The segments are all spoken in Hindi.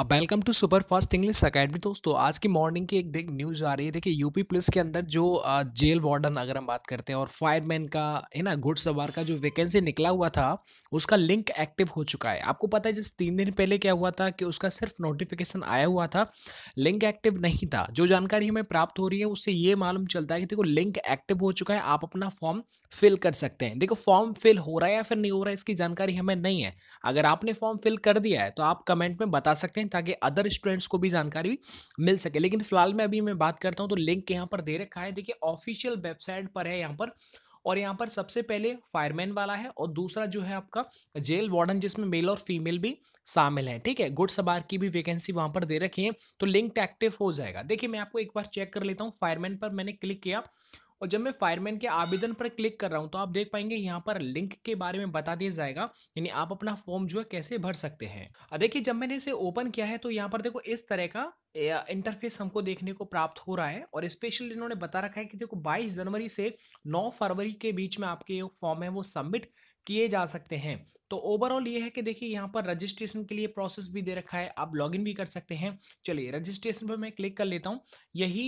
अब welcome to super fast English academy दोस्तों आज की मॉर्निंग की एक देख न्यूज़ आ रही है देखिए यूपी पुलिस के अंदर जो जेल वार्डन अगर हम बात करते हैं और फायरमैन का है ना घुड़ सवार का जो वैकेंसी निकला हुआ था उसका लिंक एक्टिव हो चुका है आपको पता है जिस तीन दिन पहले क्या हुआ था कि उसका सिर्फ नोटिफिकेशन आया हुआ था लिंक एक्टिव नहीं था जो जानकारी हमें प्राप्त हो रही है उससे ये मालूम चलता है कि देखो लिंक एक्टिव हो चुका है आप अपना फॉर्म फिल कर सकते हैं देखो फॉर्म फिल हो रहा है या फिर नहीं हो रहा है इसकी जानकारी हमें नहीं है अगर आपने फॉर्म फिल कर दिया है तो आप कमेंट में बता सकते हैं हैं ताकि अदर स्टूडेंट्स को भी जानकारी मिल सके लेकिन फिलहाल में अभी मैं बात करता हूँ तो लिंक यहाँ पर दे रखा है देखिए ऑफिशियल वेबसाइट पर है यहाँ पर और यहाँ पर सबसे पहले फायरमैन वाला है और दूसरा जो है आपका जेल वार्डन जिसमें मेल और फीमेल भी शामिल है ठीक है गुड सवार की भी वैकेंसी वहाँ पर दे रखी है तो लिंक एक्टिव हो जाएगा देखिए मैं आपको एक बार चेक कर लेता हूँ फायरमैन पर मैंने क्लिक किया और जब मैं फायरमैन के आवेदन पर क्लिक कर रहा हूँ तो आप देख पाएंगे यहाँ पर लिंक के बारे में बता दिया जाएगा यानी आप अपना फॉर्म जो है कैसे भर सकते हैं देखिए जब मैंने इसे ओपन किया है तो यहाँ पर देखो इस तरह का इंटरफेस हमको देखने को प्राप्त हो रहा है और स्पेशल इन्होंने बता रखा है कि देखो 22 जनवरी से 9 फरवरी के बीच में आपके जो फॉर्म है वो सबमिट किए जा सकते हैं तो ओवरऑल ये है कि देखिए यहाँ पर रजिस्ट्रेशन के लिए प्रोसेस भी दे रखा है आप लॉगिन भी कर सकते हैं चलिए रजिस्ट्रेशन पर मैं क्लिक कर लेता हूँ यही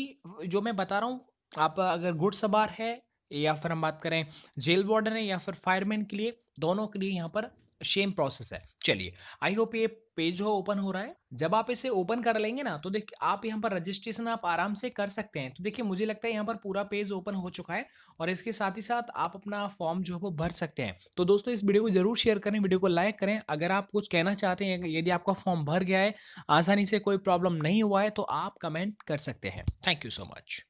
जो मैं बता रहा हूँ आप अगर गुड सवार है या फिर हम बात करें जेल वार्डन है या फिर फायरमैन के लिए दोनों के लिए यहाँ पर सेम प्रोसेस है चलिए आई होप ये पेज हो ओपन हो रहा है जब आप इसे ओपन कर लेंगे ना तो देखिए आप यहाँ पर रजिस्ट्रेशन आप आराम से कर सकते हैं तो देखिए मुझे लगता है यहाँ पर पूरा पेज ओपन हो चुका है और इसके साथ ही साथ आप अपना फॉर्म जो है वो भर सकते हैं तो दोस्तों इस वीडियो को जरूर शेयर करें वीडियो को लाइक करें अगर आप कुछ कहना चाहते हैं यदि आपका फॉर्म भर गया है आसानी से कोई प्रॉब्लम नहीं हुआ है तो आप कमेंट कर सकते हैं थैंक यू सो मच